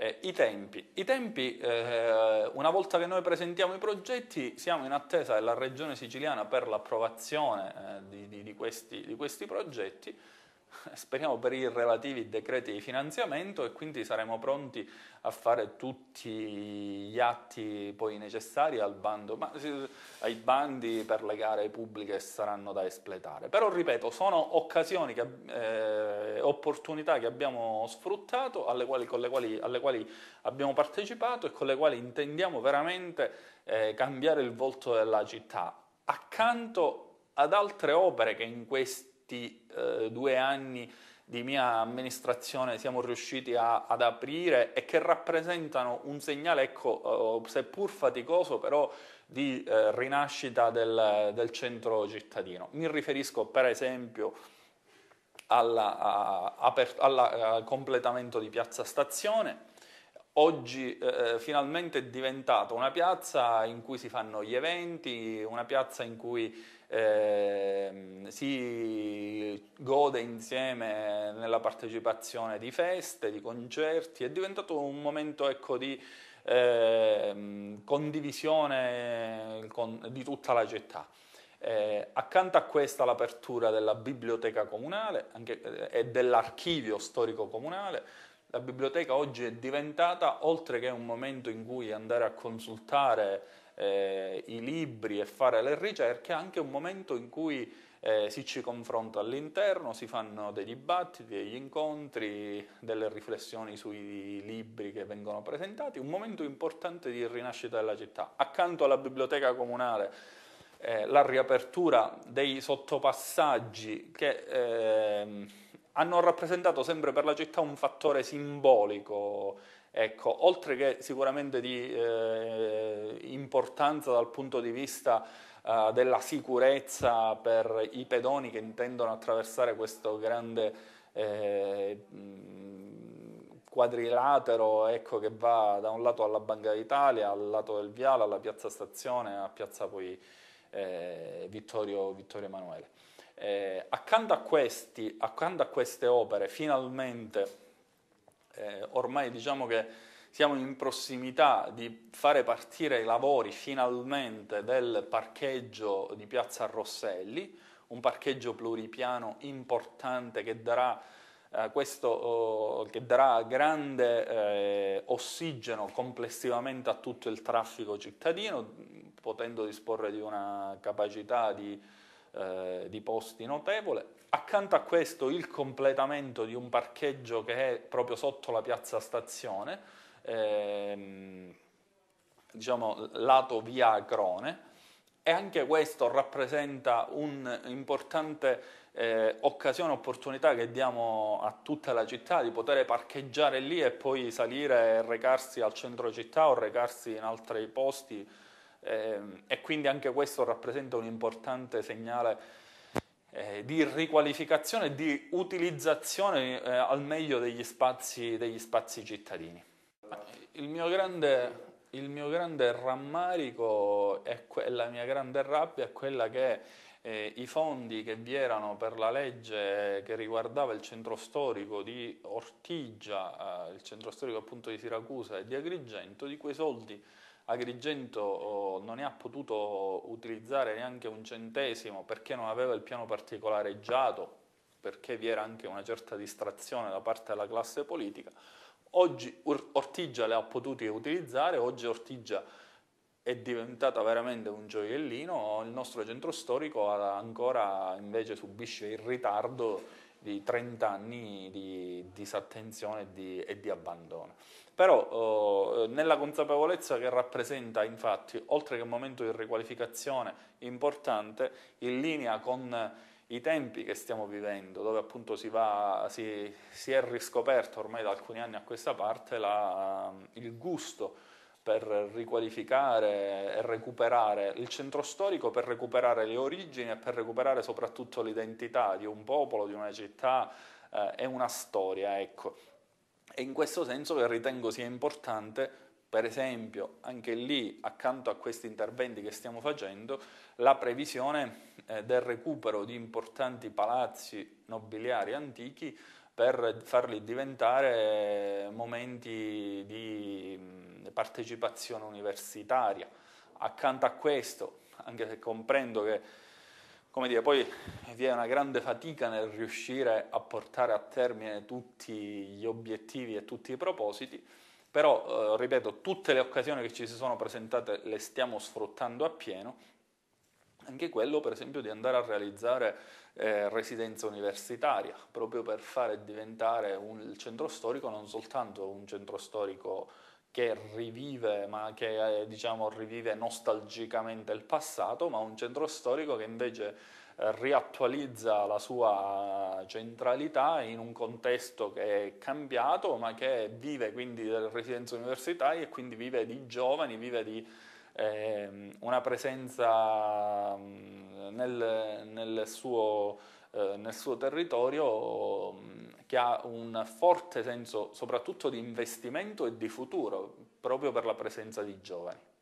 Eh, I tempi. I tempi eh, una volta che noi presentiamo i progetti, siamo in attesa della Regione siciliana per l'approvazione eh, di, di, di, questi, di, questi, progetti speriamo per i relativi decreti di finanziamento e quindi saremo pronti a fare tutti gli atti poi necessari al bando, ma, ai bandi per le gare pubbliche che saranno da espletare. Però ripeto, sono occasioni, che, eh, opportunità che abbiamo sfruttato, alle quali, con le quali, alle quali abbiamo partecipato e con le quali intendiamo veramente eh, cambiare il volto della città, accanto ad altre opere che in questi questi eh, due anni di mia amministrazione siamo riusciti a, ad aprire e che rappresentano un segnale, ecco, eh, seppur faticoso, però di eh, rinascita del, del, centro cittadino. Mi riferisco per esempio al eh, completamento di Piazza Stazione, oggi eh, eh, finalmente è diventata una piazza in cui si fanno gli eventi, una piazza in cui eh, si gode insieme nella partecipazione di feste, di concerti, è diventato un momento ecco, di eh, condivisione con, di tutta la città. Eh, accanto a questa l'apertura della biblioteca comunale anche, eh, e dell'archivio storico comunale, la biblioteca oggi è diventata, oltre che un momento in cui andare a consultare eh, i libri e fare le ricerche, anche un momento in cui eh, si ci confronta all'interno, si fanno dei dibattiti, degli incontri, delle riflessioni sui libri che vengono presentati, un momento importante di rinascita della città. Accanto alla biblioteca comunale eh, la riapertura dei sottopassaggi che ehm, hanno rappresentato sempre per la città un fattore simbolico, ecco, oltre che sicuramente di eh, importanza dal punto di vista eh, della sicurezza per i pedoni che intendono attraversare questo grande eh, quadrilatero ecco, che va da un lato alla Banca d'Italia, al lato del Viale, alla Piazza Stazione, a Piazza poi eh, Vittorio, Vittorio Emanuele. Eh, accanto, a questi, accanto, a queste opere, finalmente, eh, ormai diciamo che siamo in prossimità di fare partire i lavori finalmente del parcheggio di Piazza Rosselli, un parcheggio pluripiano importante che darà Uh, questo oh, che darà grande eh, ossigeno complessivamente a tutto il traffico cittadino, potendo disporre di una capacità di eh, di posti notevole. Accanto a questo il completamento di un parcheggio che è proprio sotto la piazza stazione, ehm, diciamo lato via Acrone, e anche questo rappresenta un'importante eh, occasione, opportunità che diamo a tutta la città di poter parcheggiare lì e poi salire e recarsi al centro città o recarsi in altri posti Ehm, e quindi anche questo rappresenta un importante segnale eh, di riqualificazione e di utilizzazione eh, al meglio degli spazi, degli spazi cittadini. Il mio, grande, il mio grande rammarico e la mia grande rabbia è quella che eh, i fondi che vi erano per la legge che riguardava il centro storico di Ortigia, eh, il centro storico appunto di Siracusa e di Agrigento, di quei soldi Agrigento oh, non ne ha potuto utilizzare neanche un centesimo perché non aveva il piano particolareggiato, perché vi era anche una certa distrazione da parte della classe politica. Oggi Ortigia le ha potute utilizzare, oggi Ortigia è diventata veramente un gioiellino, il nostro centro storico ancora invece subisce il ritardo di 30 anni di disattenzione e di, e di abbandono. Però eh, nella consapevolezza che rappresenta infatti, oltre che un momento di riqualificazione importante, in linea con i tempi che stiamo vivendo, dove appunto si, va, si, si è riscoperto ormai da alcuni anni a questa parte la, il gusto per riqualificare e recuperare il centro storico, per recuperare le origini e per recuperare soprattutto l'identità di un popolo, di una città eh, e una storia. Ecco. E in questo senso che ritengo sia importante per esempio, anche lì, accanto a questi interventi che stiamo facendo, la previsione eh, del recupero di importanti palazzi nobiliari antichi per farli diventare momenti di partecipazione universitaria. Accanto a questo, anche se comprendo che dire, poi vi è una grande fatica nel riuscire a portare a termine tutti gli obiettivi e tutti i propositi, però, eh, ripeto, tutte le occasioni che ci si sono presentate le stiamo sfruttando appieno anche quello per esempio di andare a realizzare eh, residenza universitaria, proprio per fare diventare un, il centro storico non soltanto un centro storico che rivive, ma che eh, diciamo, rivive nostalgicamente il passato, ma un centro storico che invece eh, riattualizza la sua centralità in un contesto che è cambiato, ma che vive quindi della residenza universitaria e quindi vive di giovani, vive di Ehm, una presenza mm, nel, nel, suo, eh, nel suo territorio mm, che ha un forte senso soprattutto di investimento e di futuro proprio per la presenza di giovani.